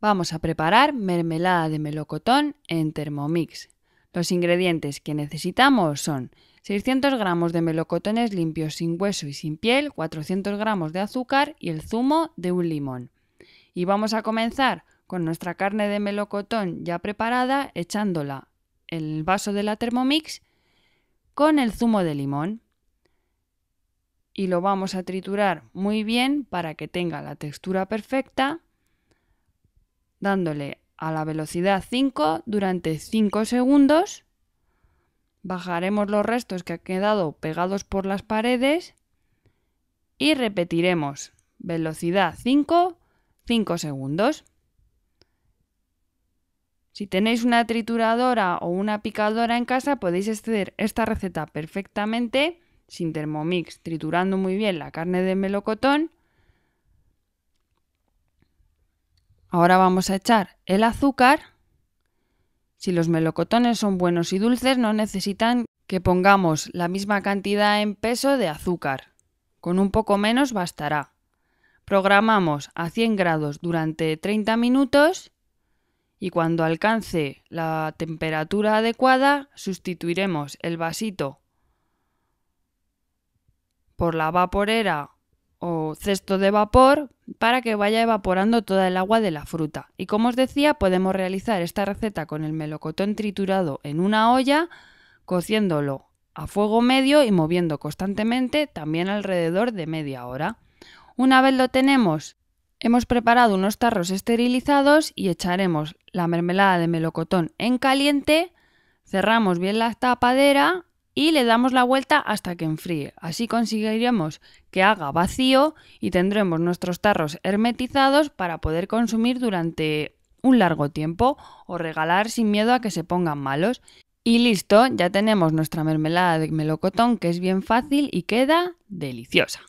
Vamos a preparar mermelada de melocotón en Thermomix. Los ingredientes que necesitamos son 600 gramos de melocotones limpios sin hueso y sin piel, 400 gramos de azúcar y el zumo de un limón. Y vamos a comenzar con nuestra carne de melocotón ya preparada, echándola en el vaso de la Thermomix con el zumo de limón. Y lo vamos a triturar muy bien para que tenga la textura perfecta dándole a la velocidad 5 durante 5 segundos. Bajaremos los restos que han quedado pegados por las paredes y repetiremos velocidad 5, 5 segundos. Si tenéis una trituradora o una picadora en casa, podéis exceder esta receta perfectamente sin Thermomix, triturando muy bien la carne de melocotón Ahora vamos a echar el azúcar. Si los melocotones son buenos y dulces, no necesitan que pongamos la misma cantidad en peso de azúcar. Con un poco menos bastará. Programamos a 100 grados durante 30 minutos y cuando alcance la temperatura adecuada sustituiremos el vasito por la vaporera o cesto de vapor para que vaya evaporando toda el agua de la fruta. Y como os decía, podemos realizar esta receta con el melocotón triturado en una olla, cociéndolo a fuego medio y moviendo constantemente también alrededor de media hora. Una vez lo tenemos, hemos preparado unos tarros esterilizados y echaremos la mermelada de melocotón en caliente, cerramos bien la tapadera y le damos la vuelta hasta que enfríe. Así conseguiremos que haga vacío y tendremos nuestros tarros hermetizados para poder consumir durante un largo tiempo o regalar sin miedo a que se pongan malos. Y listo, ya tenemos nuestra mermelada de melocotón que es bien fácil y queda deliciosa.